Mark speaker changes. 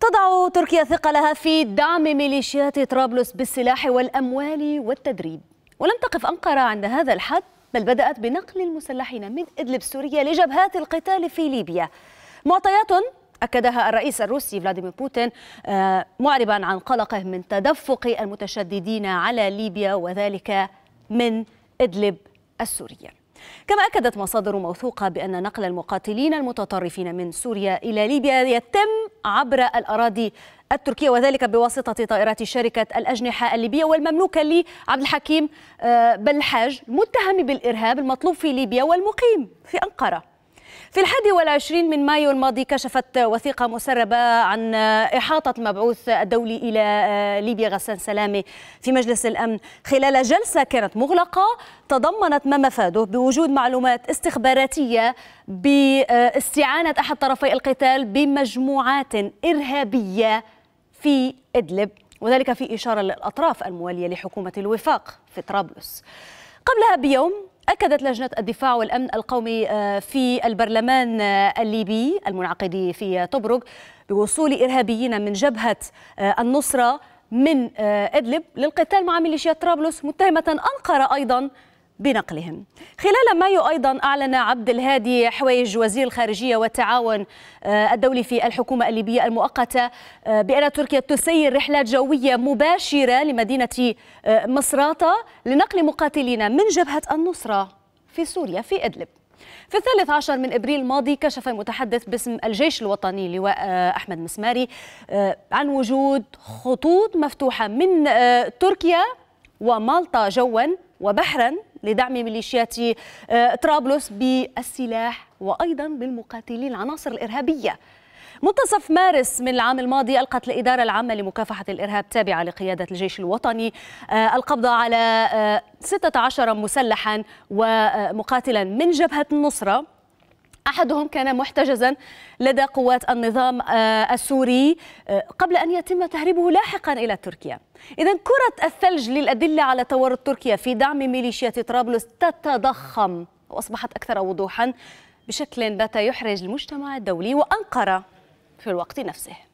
Speaker 1: تضع تركيا ثقلها في دعم ميليشيات طرابلس بالسلاح والأموال والتدريب ولم تقف أنقرة عند هذا الحد بل بدأت بنقل المسلحين من إدلب سوريا لجبهات القتال في ليبيا معطيات أكدها الرئيس الروسي فلاديمير بوتين آه، معربا عن قلقه من تدفق المتشددين على ليبيا وذلك من إدلب السورية كما أكدت مصادر موثوقة بأن نقل المقاتلين المتطرفين من سوريا إلى ليبيا يتم عبر الأراضي التركية وذلك بواسطة طائرات شركة الأجنحة الليبية والمملوكة لعبد الحكيم آه، بلحاج متهم بالإرهاب المطلوب في ليبيا والمقيم في أنقرة في الحادي والعشرين من مايو الماضي كشفت وثيقة مسربة عن إحاطة المبعوث الدولي إلى ليبيا غسان سلامة في مجلس الأمن خلال جلسة كانت مغلقة تضمنت ما مفاده بوجود معلومات استخباراتية باستعانة أحد طرفي القتال بمجموعات إرهابية في إدلب وذلك في إشارة للأطراف الموالية لحكومة الوفاق في طرابلس قبلها بيوم أكدت لجنة الدفاع والأمن القومي آه، في البرلمان آه، الليبي المنعقد في طبرق بوصول إرهابيين من جبهة آه، النصرة من إدلب للقتال مع ميليشيات طرابلس متهمة أنقرة أيضا بنقلهم خلال مايو أيضا أعلن عبد الهادي حويج وزير الخارجية والتعاون آه، الدولي في الحكومة الليبية المؤقتة آه، بأن تركيا تسير رحلات جوية مباشرة لمدينة آه، مصراتة لنقل مقاتلين من جبهة النصرة في سوريا في إدلب في الثالث عشر من ابريل الماضي كشف المتحدث باسم الجيش الوطني لواء احمد مسماري عن وجود خطوط مفتوحه من تركيا ومالطا جوا وبحرا لدعم ميليشيات آه، طرابلس بالسلاح وأيضا بالمقاتلين العناصر الإرهابية منتصف مارس من العام الماضي ألقت الإدارة العامة لمكافحة الإرهاب تابعة لقيادة الجيش الوطني آه، القبض على 16 آه، مسلحا ومقاتلا من جبهة النصرة أحدهم كان محتجزا لدى قوات النظام آه، السوري آه، قبل أن يتم تهريبه لاحقا إلى تركيا إذا كرة الثلج للأدلة على تورط تركيا في دعم ميليشيات طرابلس تتضخم وأصبحت أكثر وضوحا بشكل بات يحرج المجتمع الدولي وأنقرة في الوقت نفسه